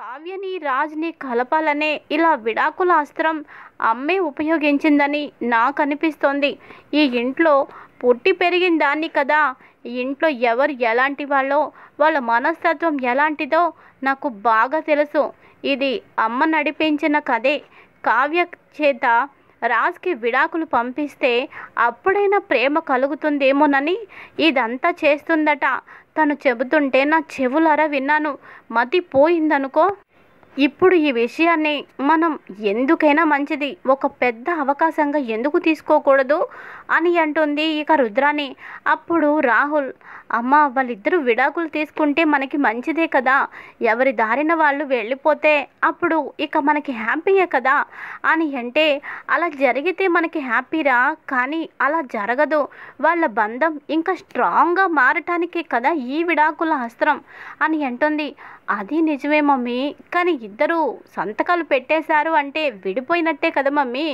కావ్యని రాజ్ని కలపాలనే ఇలా విడాకుల అస్త్రం అమ్మే ఉపయోగించిందని నాకు అనిపిస్తోంది ఈ ఇంట్లో పుట్టి పెరిగిన దాన్ని కదా ఇంట్లో ఎవరు ఎలాంటి వాళ్ళో వాళ్ళ మనస్తత్వం ఎలాంటిదో నాకు బాగా తెలుసు ఇది అమ్మ నడిపించిన కథే కావ్య చేత రాజ్కి విడాకులు పంపిస్తే అప్పుడైనా ప్రేమ కలుగుతుందేమోనని ఇదంతా చేస్తుందట తను చెబుతుంటే నా చెవులరా విన్నాను మతి పోయిందనుకో ఇప్పుడు ఈ విషయాన్ని మనం ఎందుకైనా మంచిది ఒక పెద్ద అవకాశంగా ఎందుకు తీసుకోకూడదు అని అంటుంది ఇక రుద్రాని అప్పుడు రాహుల్ అమ్మ వాళ్ళిద్దరూ విడాకులు తీసుకుంటే మనకి మంచిదే కదా ఎవరి దారిన వాళ్ళు వెళ్ళిపోతే అప్పుడు ఇక మనకి హ్యాపీయే కదా అని అంటే అలా జరిగితే మనకి హ్యాపీరా కానీ అలా జరగదు వాళ్ళ బంధం ఇంకా స్ట్రాంగ్గా మారటానికే కదా ఈ విడాకుల అస్త్రం అని అంటుంది అది నిజమే మమ్మీ కానీ ఇద్దరు సంతకాలు పెట్టేశారు అంటే విడిపోయినట్టే కదా మమ్మీ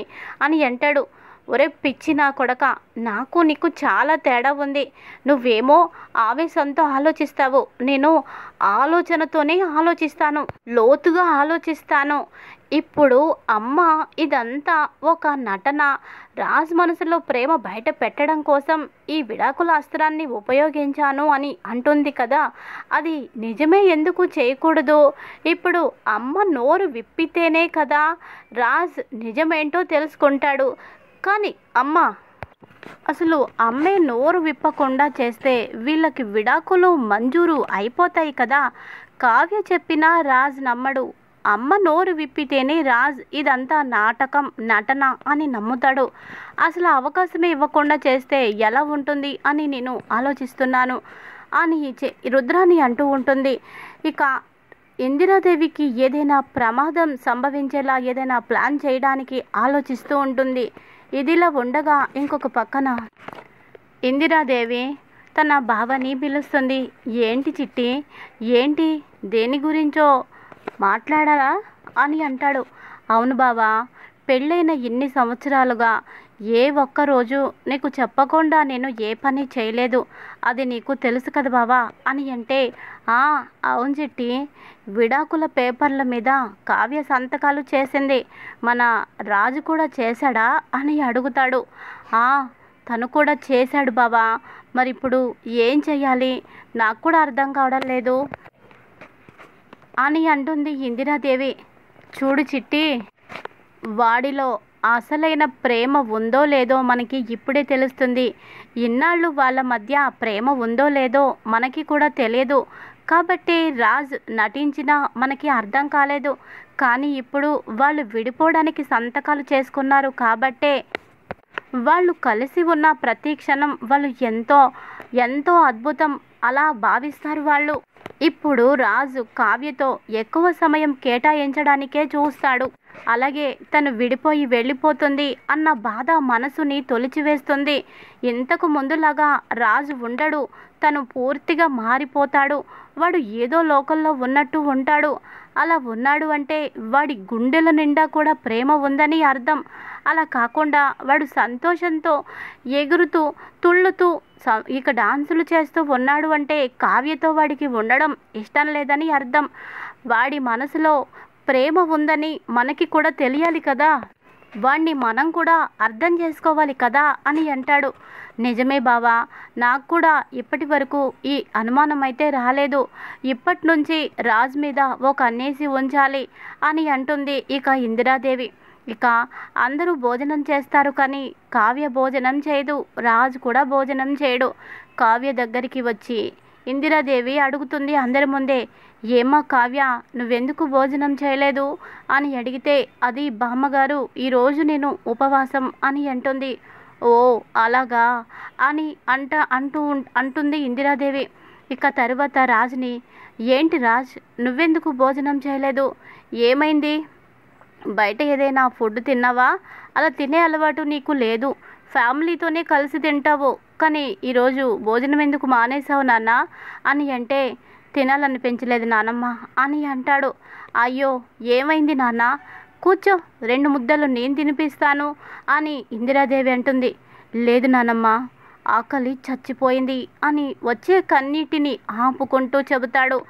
అని అంటాడు ఒరే పిచ్చి నా కొడక నాకు నీకు చాలా తేడా ఉంది నువ్వేమో ఆవేశంతో ఆలోచిస్తావు నేను ఆలోచనతోనే ఆలోచిస్తాను లోతుగా ఆలోచిస్తాను ఇప్పుడు అమ్మ ఇదంతా ఒక నటన రాజ్ మనసులో ప్రేమ బయట పెట్టడం కోసం ఈ విడాకుల అస్త్రాన్ని ఉపయోగించాను అని అంటుంది కదా అది నిజమే ఎందుకు చేయకూడదు ఇప్పుడు అమ్మ నోరు విప్పితేనే కదా రాజ్ నిజమేంటో తెలుసుకుంటాడు కానీ అమ్మ అసలు అమ్మే నోరు విప్పకుండా చేస్తే వీళ్ళకి విడాకులు మంజూరు అయిపోతాయి కదా కావ్య చెప్పినా రాజ్ నమ్మడు అమ్మ నోరు విప్పితేనే రాజ్ ఇదంతా నాటకం నటన అని నమ్ముతాడు అసలు అవకాశమే ఇవ్వకుండా చేస్తే ఎలా ఉంటుంది అని నేను ఆలోచిస్తున్నాను అని రుద్రాని అంటూ ఉంటుంది ఇక ఇందిరాదేవికి ఏదైనా ప్రమాదం సంభవించేలా ఏదైనా ప్లాన్ చేయడానికి ఆలోచిస్తూ ఉంటుంది ఇదిలా ఉండగా ఇంకొక పక్కన ఇందిరాదేవి తన బావని పిలుస్తుంది ఏంటి చిట్టి ఏంటి దేని గురించో మాట్లాడారా అని అంటాడు అవును బావా పెళ్ళైన ఇన్ని సంవత్సరాలుగా ఏ ఒక్కరోజు నీకు చెప్పకుండా నేను ఏ పని చేయలేదు అది నీకు తెలుసు కదా బావా అని అంటే ఆ అవును చెట్టి విడాకుల పేపర్ల మీద కావ్య సంతకాలు చేసింది మన రాజు కూడా చేశాడా అని అడుగుతాడు ఆ తను కూడా చేశాడు బావా మరి ఇప్పుడు ఏం చెయ్యాలి నాకు కూడా అర్థం కావడం లేదు అని అంటుంది ఇందిరాదేవి చూడు చిట్టి వాడిలో అసలైన ప్రేమ ఉందో లేదో మనకి ఇప్పుడే తెలుస్తుంది ఇన్నాళ్ళు వాళ్ళ మధ్య ప్రేమ ఉందో లేదో మనకి కూడా తెలియదు కాబట్టి రాజ్ నటించినా మనకి అర్థం కాలేదు కానీ ఇప్పుడు వాళ్ళు విడిపోవడానికి సంతకాలు చేసుకున్నారు కాబట్టే వాళ్ళు కలిసి ఉన్న ప్రతి క్షణం వాళ్ళు ఎంతో ఎంతో అద్భుతం అలా భావిస్తారు వాళ్ళు ఇప్పుడు రాజు కావ్యతో ఎక్కువ సమయం కేటాయించడానికే చూస్తాడు అలాగే తను విడిపోయి వెళ్ళిపోతుంది అన్న బాధ మనసుని తొలిచివేస్తుంది ఇంతకు ముందులాగా రాజు ఉండడు తను పూర్తిగా మారిపోతాడు వాడు ఏదో లోకంలో ఉన్నట్టు ఉంటాడు అలా ఉన్నాడు అంటే వాడి గుండెల నిండా కూడా ప్రేమ ఉందని అర్థం అలా కాకుండా వాడు సంతోషంతో ఎగురుతూ తుళ్ళుతూ ఇక డాన్సులు చేస్తూ ఉన్నాడు అంటే కావ్యతో వాడికి ఉండడం ఇష్టం లేదని అర్థం వాడి మనసులో ప్రేమ ఉందని మనకి కూడా తెలియాలి కదా వాణ్ణి మనం కూడా అర్థం చేసుకోవాలి కదా అని అంటాడు నిజమే బావా నాకు కూడా ఇప్పటి వరకు ఈ అనుమానం అయితే రాలేదు ఇప్పటి నుంచి రాజ్ మీద ఒక అన్నేసి ఉంచాలి అని అంటుంది ఇక ఇందిరాదేవి ఇక అందరూ భోజనం చేస్తారు కానీ కావ్య భోజనం చేయదు రాజు కూడా భోజనం చేయడు కావ్య దగ్గరికి వచ్చి ఇందిరాదేవి అడుగుతుంది అందరి ముందే ఏమ్మా కావ్య నువ్వెందుకు భోజనం చేయలేదు అని అడిగితే అది బామ్మగారు ఈరోజు నేను ఉపవాసం అని అంటుంది ఓ అలాగా అని అంట అంటూ అంటుంది ఇందిరాదేవి ఇక తరువాత రాజుని ఏంటి రాజ్ నువ్వెందుకు భోజనం చేయలేదు ఏమైంది బయట ఏదైనా ఫుడ్ తిన్నావా అలా తినే అలవాటు నీకు లేదు ఫ్యామిలీతోనే కలిసి తింటావు ఒక్కని ఈరోజు భోజనం ఎందుకు మానేశావు నాన్న అని అంటే తినాలనిపించలేదు నానమ్మ అని అంటాడు అయ్యో ఏమైంది నాన్న కూర్చో రెండు ముద్దలు నేను తినిపిస్తాను అని ఇందిరాదేవి అంటుంది లేదు నానమ్మ ఆకలి చచ్చిపోయింది అని వచ్చే కన్నీటిని ఆపుకుంటూ చెబుతాడు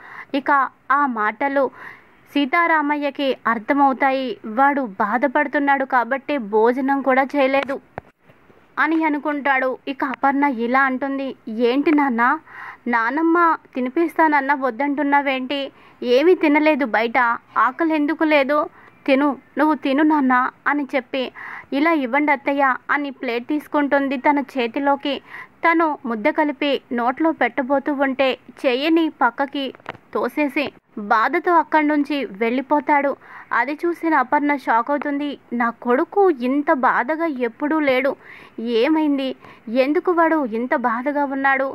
ఇక ఆ మాటలు సీతారామయ్యకి అర్థమవుతాయి వాడు బాధపడుతున్నాడు కాబట్టి భోజనం కూడా చేయలేదు అని అనుకుంటాడు ఇక అపర్ణ ఇలా అంటుంది ఏంటి నాన్న నానమ్మ తినిపిస్తానన్న వద్దంటున్నావేంటి ఏమీ తినలేదు బయట ఆకలి ఎందుకు లేదు తిను నువ్వు తిను నాన్న అని చెప్పి ఇలా ఇవ్వండి అత్తయ్య అని ప్లేట్ తీసుకుంటుంది తన చేతిలోకి తను ముద్ద కలిపి నోట్లో పెట్టబోతూ ఉంటే చెయ్యిని పక్కకి తోసేసి బాధతో అక్కడి నుంచి వెళ్ళిపోతాడు అది చూసిన అపర్ణ షాక్ అవుతుంది నా కొడుకు ఇంత బాధగా ఎప్పుడూ లేడు ఏమైంది ఎందుకు వాడు ఇంత బాధగా ఉన్నాడు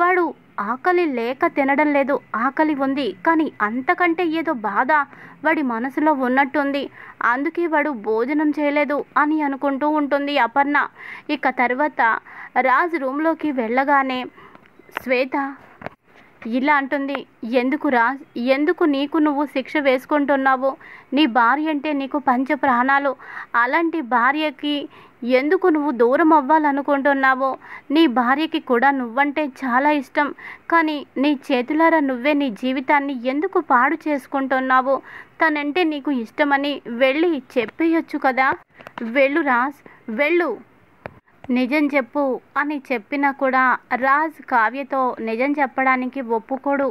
వాడు ఆకలి లేక తినడం లేదు ఆకలి ఉంది కానీ అంతకంటే ఏదో బాధ వాడి మనసులో ఉన్నట్టుంది అందుకే వాడు భోజనం చేయలేదు అని అనుకుంటూ ఉంటుంది అపర్ణ ఇక తర్వాత రాజు రూమ్లోకి వెళ్ళగానే శ్వేత ఇలా అంటుంది ఎందుకురా ఎందుకు నీకు నువ్వు శిక్ష వేసుకుంటున్నావు నీ భార్య అంటే నీకు పంచ ప్రాణాలు అలాంటి భార్యకి ఎందుకు నువ్వు దూరం అవ్వాలనుకుంటున్నావో నీ భార్యకి కూడా నువ్వంటే చాలా ఇష్టం కానీ నీ చేతులారా నువ్వే నీ జీవితాన్ని ఎందుకు పాడు చేసుకుంటున్నావో తనంటే నీకు ఇష్టమని వెళ్ళి చెప్పేయొచ్చు కదా వెళ్ళు రాజ్ వెళ్ళు నిజం చెప్పు అని చెప్పినా కూడా రాజ్ కావ్యతో నిజం చెప్పడానికి ఒప్పుకోడు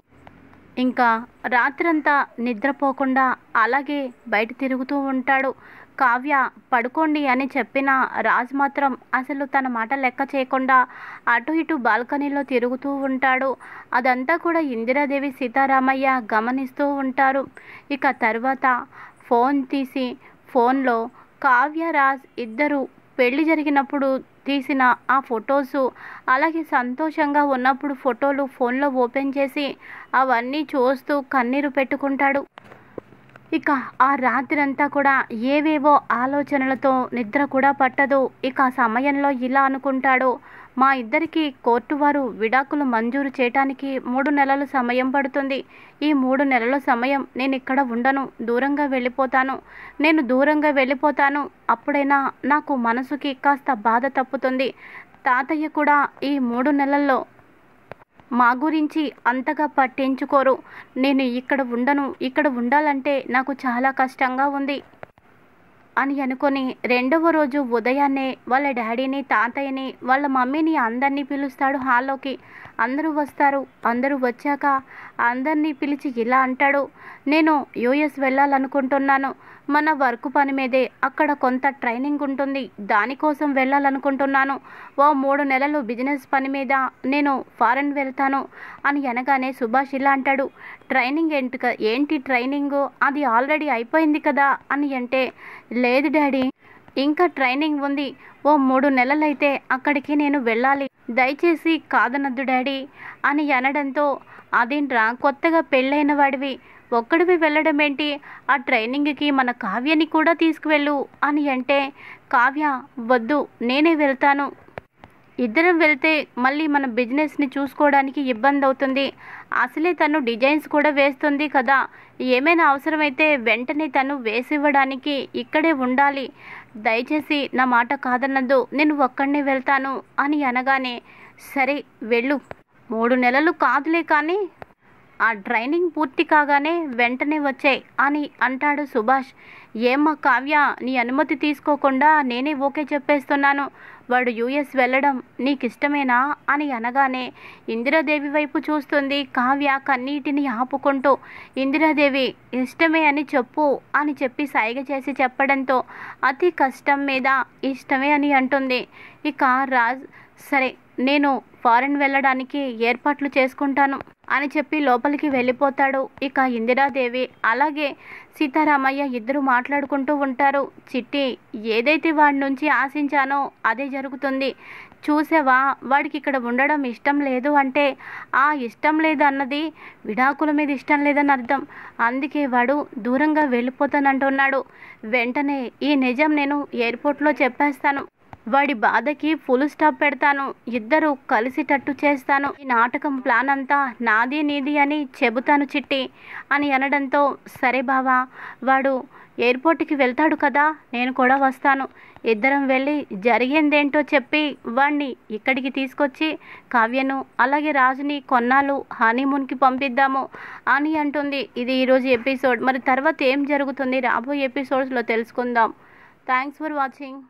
ఇంకా రాత్రంతా నిద్రపోకుండా అలాగే బయట తిరుగుతూ ఉంటాడు కావ్య పడుకోండి అని చెప్పిన రాజ్ మాత్రం అసలు తన మాట లెక్క చేయకుండా అటు ఇటు బాల్కనీలో తిరుగుతూ ఉంటాడు అదంతా కూడా ఇందిరాదేవి సీతారామయ్య గమనిస్తూ ఉంటారు ఇక తర్వాత ఫోన్ తీసి ఫోన్లో కావ్య రాజ్ ఇద్దరు పెళ్లి జరిగినప్పుడు తీసిన ఆ ఫొటోస్ అలాగే సంతోషంగా ఉన్నప్పుడు ఫోటోలు ఫోన్లో ఓపెన్ చేసి అవన్నీ చూస్తూ కన్నీరు పెట్టుకుంటాడు ఇక ఆ రాత్రంతా కూడా ఏవేవో ఆలోచనలతో నిద్ర కూడా పట్టదు ఇక సమయంలో ఇలా అనుకుంటాడు మా ఇద్దరికి కోర్టు వారు విడాకులు మంజూరు చేయటానికి మూడు నెలలు సమయం పడుతుంది ఈ మూడు నెలల సమయం నేను ఇక్కడ ఉండను దూరంగా వెళ్ళిపోతాను నేను దూరంగా వెళ్ళిపోతాను అప్పుడైనా నాకు మనసుకి కాస్త బాధ తప్పుతుంది తాతయ్య కూడా ఈ మూడు నెలల్లో మా గురించి అంతగా పట్టించుకోరు నేను ఇక్కడ ఉండను ఇక్కడ ఉండాలంటే నాకు చాలా కష్టంగా ఉంది అని అనుకొని రెండవ రోజు ఉదయాన్నే వాళ్ళ డాడీని తాతయ్యని వాళ్ళ మమ్మీని అందరినీ పిలుస్తాడు హాల్లోకి అందరూ వస్తారు అందరూ వచ్చాక అందరినీ పిలిచి ఇలా అంటాడు నేను యూఎస్ వెళ్ళాలనుకుంటున్నాను మన వర్క్ పని మీదే అక్కడ కొంత ట్రైనింగ్ ఉంటుంది దానికోసం వెళ్ళాలనుకుంటున్నాను ఓ మూడు నెలలు బిజినెస్ పని మీద నేను ఫారెన్ వెళ్తాను అని అనగానే సుభాష్ ఇలా అంటాడు ట్రైనింగ్ ఏంటి ఏంటి ట్రైనింగు అది ఆల్రెడీ అయిపోయింది కదా అని అంటే లేదు డాడీ ఇంకా ట్రైనింగ్ ఉంది ఓ మూడు నెలలైతే అక్కడికి నేను వెళ్ళాలి దయచేసి కాదనద్దు డాడీ అని అనడంతో అదేంట్రా కొత్తగా పెళ్ళైన వాడివి ఒక్కడివి వెళ్ళడం ఏంటి ఆ ట్రైనింగ్కి మన కావ్యని కూడా తీసుకువెళ్ళు అని అంటే కావ్య వద్దు నేనే వెళ్తాను ఇద్దరం వెళ్తే మళ్ళీ మన బిజినెస్ని చూసుకోవడానికి ఇబ్బంది అవుతుంది అసలే తను డిజైన్స్ కూడా వేస్తుంది కదా ఏమైనా అవసరమైతే వెంటనే తను వేసివ్వడానికి ఇక్కడే ఉండాలి దయచేసి నా మాట కాదన్నందు నేను ఒక్కడినే వెళ్తాను అని అనగానే సరే వెళ్ళు మూడు నెలలు కాదులే కానీ ఆ ట్రైనింగ్ పూర్తి కాగానే వెంటనే వచ్చాయి అని అంటాడు సుభాష్ ఏమ్మా కావ్య నీ అనుమతి తీసుకోకుండా నేనే ఓకే చెప్పేస్తున్నాను వాడు యుఎస్ వెళ్ళడం నీకిష్టమేనా అని అనగానే ఇందిరాదేవి వైపు చూస్తుంది కావ్య కన్నీటిని ఆపుకుంటూ ఇందిరాదేవి ఇష్టమే అని చెప్పు అని చెప్పి సైగ చేసి చెప్పడంతో అతి కష్టం మీద ఇష్టమే అని అంటుంది ఇక రాజ్ సరే నేను ఫారెన్ వెళ్ళడానికి ఏర్పాట్లు చేసుకుంటాను అని చెప్పి లోపలికి వెళ్ళిపోతాడు ఇక ఇందిరాదేవి అలాగే సీతారామయ్య ఇద్దరు మాట్లాడుకుంటూ ఉంటారు చిట్టి ఏదైతే వాడి నుంచి ఆశించానో అదే జరుగుతుంది చూసేవా వాడికి ఇక్కడ ఉండడం ఇష్టం లేదు అంటే ఆ ఇష్టం లేదు అన్నది విడాకుల మీద ఇష్టం లేదని అర్థం అందుకే వాడు దూరంగా వెళ్ళిపోతానంటున్నాడు వెంటనే ఈ నిజం నేను ఎయిర్పోర్ట్లో చెప్పేస్తాను వాడి బాధకి ఫుల్ స్టాప్ పెడతాను ఇద్దరు కలిసిటట్టు చేస్తాను ఈ నాటకం ప్లాన్ అంతా నాది నీది అని చెబుతాను చిట్టి అని అనడంతో సరే బావా వాడు ఎయిర్పోర్ట్కి వెళ్తాడు కదా నేను కూడా వస్తాను ఇద్దరం వెళ్ళి జరిగిందేంటో చెప్పి వాణ్ణి ఇక్కడికి తీసుకొచ్చి కావ్యను అలాగే రాజుని కొన్నాళ్ళు హనీమూన్కి పంపిద్దాము అని అంటుంది ఇది ఈరోజు ఎపిసోడ్ మరి తర్వాత ఏం జరుగుతుంది రాబోయే ఎపిసోడ్స్లో తెలుసుకుందాం థ్యాంక్స్ ఫర్ వాచింగ్